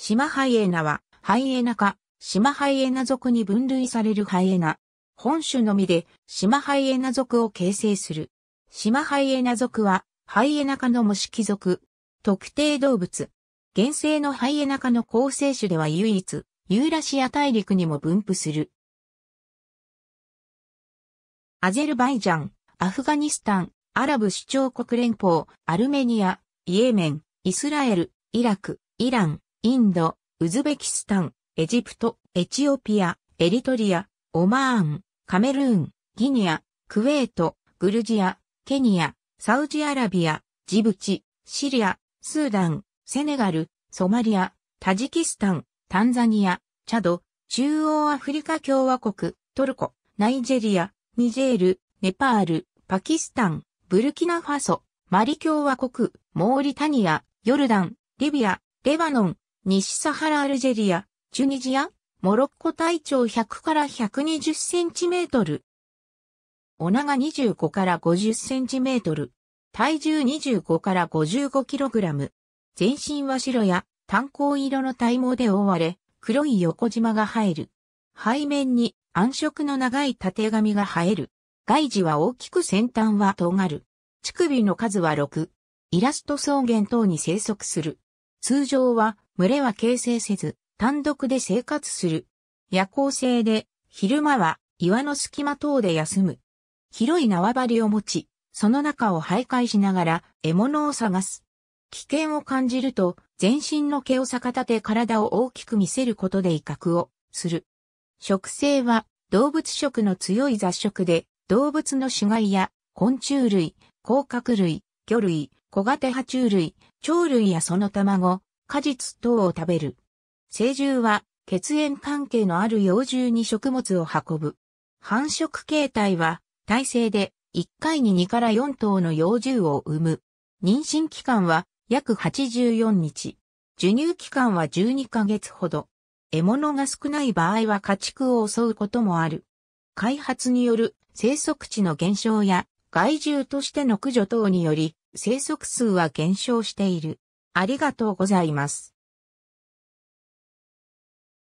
シマハイエナは、ハイエナ科、シマハイエナ属に分類されるハイエナ。本種のみで、シマハイエナ属を形成する。シマハイエナ属は、ハイエナ科の模式属。特定動物。原生のハイエナ科の構成種では唯一、ユーラシア大陸にも分布する。アゼルバイジャン、アフガニスタン、アラブ首長国連邦、アルメニア、イエメン、イスラエル、イラク、イラン、インド、ウズベキスタン、エジプト、エチオピア、エリトリア、オマーン、カメルーン、ギニア、クウェート、グルジア、ケニア、サウジアラビア、ジブチ、シリア、スーダン、セネガル、ソマリア、タジキスタン、タンザニア、チャド、中央アフリカ共和国、トルコ、ナイジェリア、ニジェール、ネパール、パキスタン、ブルキナファソ、マリ共和国、モーリタニア、ヨルダン、リビア、レバノン、西サハラアルジェリア、チュニジア、モロッコ体長100から120センチメートル。お長25から50センチメートル。体重25から55キログラム。全身は白や炭鉱色の体毛で覆われ、黒い横縞が生える。背面に暗色の長い縦髪が生える。外耳は大きく先端は尖る。乳首の数は6。イラスト草原等に生息する。通常は群れは形成せず、単独で生活する。夜行性で、昼間は岩の隙間等で休む。広い縄張りを持ち、その中を徘徊しながら獲物を探す。危険を感じると、全身の毛を逆立て体を大きく見せることで威嚇をする。食性は動物食の強い雑食で、動物の死骸や昆虫類、甲殻類、魚類、小型爬虫類、鳥類やその卵、果実等を食べる。成獣は血縁関係のある幼獣に食物を運ぶ。繁殖形態は、体制で1回に2から4頭の幼獣を産む。妊娠期間は約84日。授乳期間は12ヶ月ほど。獲物が少ない場合は家畜を襲うこともある。開発による生息地の減少や害獣としての駆除等により生息数は減少している。ありがとうございます。